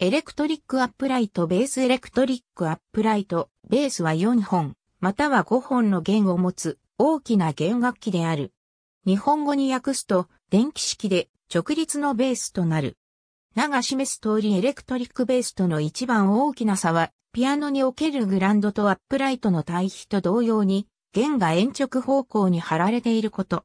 エレクトリックアップライトベースエレクトリックアップライトベースは4本、または5本の弦を持つ大きな弦楽器である。日本語に訳すと電気式で直立のベースとなる。名が示す通りエレクトリックベースとの一番大きな差は、ピアノにおけるグランドとアップライトの対比と同様に、弦が延直方向に張られていること。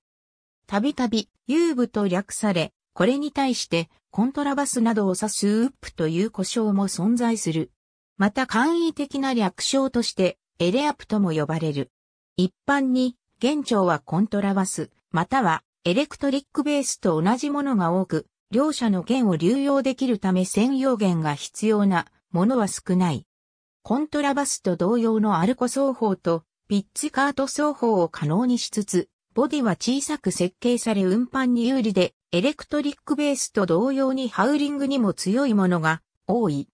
たびたび、遊部と略され、これに対して、コントラバスなどを指すウップという呼称も存在する。また簡易的な略称として、エレアプとも呼ばれる。一般に、現長はコントラバス、またはエレクトリックベースと同じものが多く、両者の弦を流用できるため専用弦が必要なものは少ない。コントラバスと同様のアルコ奏法とピッチカート奏法を可能にしつつ、ボディは小さく設計され運搬に有利で、エレクトリックベースと同様にハウリングにも強いものが多い。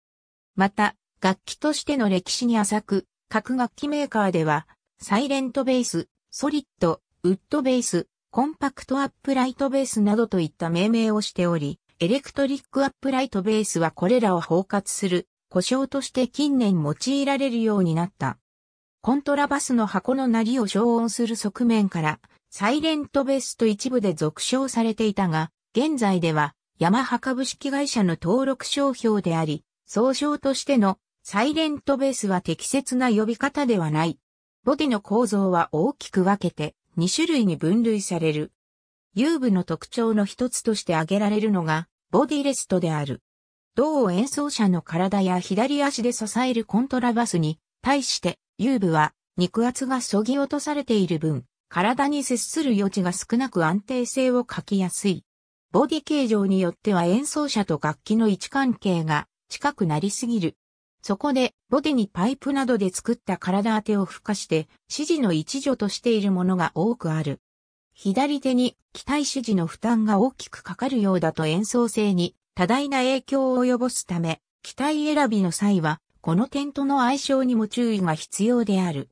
また、楽器としての歴史に浅く、各楽器メーカーでは、サイレントベース、ソリッド、ウッドベース、コンパクトアップライトベースなどといった命名をしており、エレクトリックアップライトベースはこれらを包括する、故障として近年用いられるようになった。コントラバスの箱の鳴りを消音する側面から、サイレントベースと一部で続称されていたが、現在ではヤマハ株式会社の登録商標であり、総称としてのサイレントベースは適切な呼び方ではない。ボディの構造は大きく分けて2種類に分類される。遊具の特徴の一つとして挙げられるのがボディレストである。銅を演奏者の体や左足で支えるコントラバスに対して遊具は肉厚が削ぎ落とされている分、体に接する余地が少なく安定性を欠きやすい。ボディ形状によっては演奏者と楽器の位置関係が近くなりすぎる。そこで、ボディにパイプなどで作った体当てを付加して、指示の一助としているものが多くある。左手に機体指示の負担が大きくかかるようだと演奏性に多大な影響を及ぼすため、機体選びの際は、この点との相性にも注意が必要である。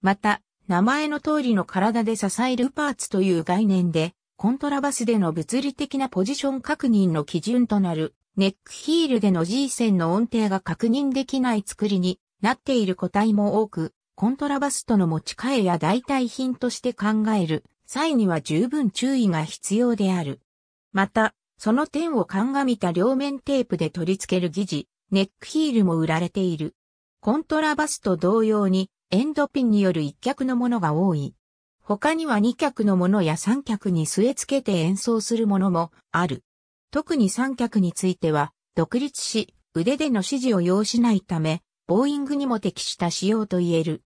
また、名前の通りの体で支えるパーツという概念で、コントラバスでの物理的なポジション確認の基準となる、ネックヒールでの G 線の音程が確認できない作りになっている個体も多く、コントラバスとの持ち替えや代替品として考える際には十分注意が必要である。また、その点を鑑みた両面テープで取り付ける疑似、ネックヒールも売られている。コントラバスと同様に、エンドピンによる一脚のものが多い。他には二脚のものや三脚に据え付けて演奏するものもある。特に三脚については、独立し、腕での指示を要しないため、ボーイングにも適した仕様と言える。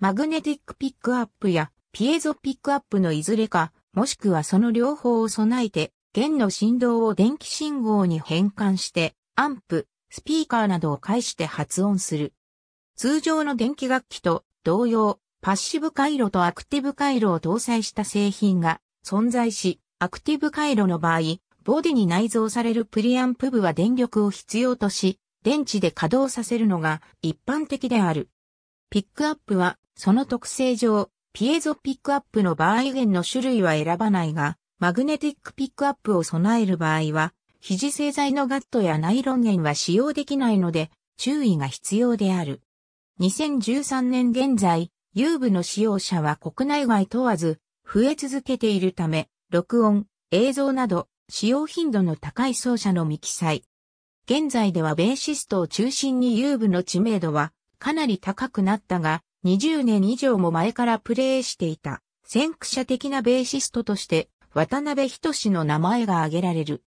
マグネティックピックアップやピエゾピックアップのいずれか、もしくはその両方を備えて、弦の振動を電気信号に変換して、アンプ、スピーカーなどを介して発音する。通常の電気楽器と同様、パッシブ回路とアクティブ回路を搭載した製品が存在し、アクティブ回路の場合、ボディに内蔵されるプリアンプ部は電力を必要とし、電池で稼働させるのが一般的である。ピックアップは、その特性上、ピエゾピックアップの場合弦の種類は選ばないが、マグネティックピックアップを備える場合は、肘製剤材のガットやナイロン弦は使用できないので、注意が必要である。2013年現在、遊具の使用者は国内外問わず、増え続けているため、録音、映像など、使用頻度の高い奏者の未記載。現在ではベーシストを中心に遊具の知名度はかなり高くなったが、20年以上も前からプレーしていた、先駆者的なベーシストとして、渡辺仁の名前が挙げられる。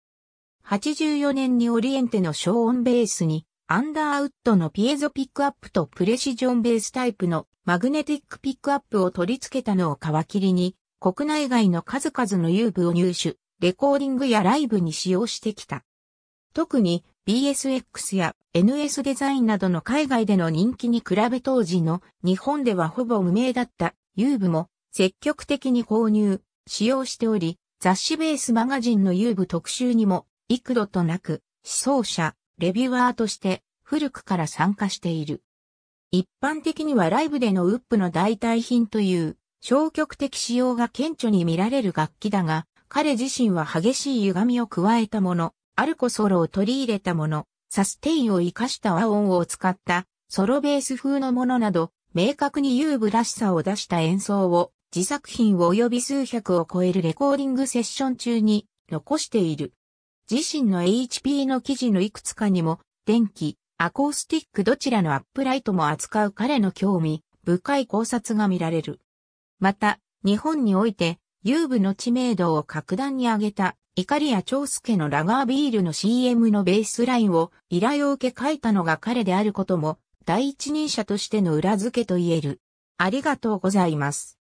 84年にオリエンテの小音ベースにアンダーウッドのピエゾピックアップとプレシジョンベースタイプのマグネティックピックアップを取り付けたのを皮切りに、国内外の数々の遊具を入手、レコーディングやライブに使用してきた。特に BSX や NS デザインなどの海外での人気に比べ当時の日本ではほぼ無名だった遊具も積極的に購入、使用しており、雑誌ベースマガジンの遊具特集にも幾度となく、思想者、レビュアーとして古くから参加している。一般的にはライブでのウップの代替品という消極的使用が顕著に見られる楽器だが、彼自身は激しい歪みを加えたもの、アルコソロを取り入れたもの、サステインを活かした和音を使ったソロベース風のものなど、明確に遊舞らしさを出した演奏を自作品を及び数百を超えるレコーディングセッション中に残している。自身の HP の記事のいくつかにも、電気、アコースティックどちらのアップライトも扱う彼の興味、深い考察が見られる。また、日本において、遊具の知名度を格段に上げた、怒りや長介のラガービールの CM のベースラインを依頼を受け書いたのが彼であることも、第一人者としての裏付けと言える。ありがとうございます。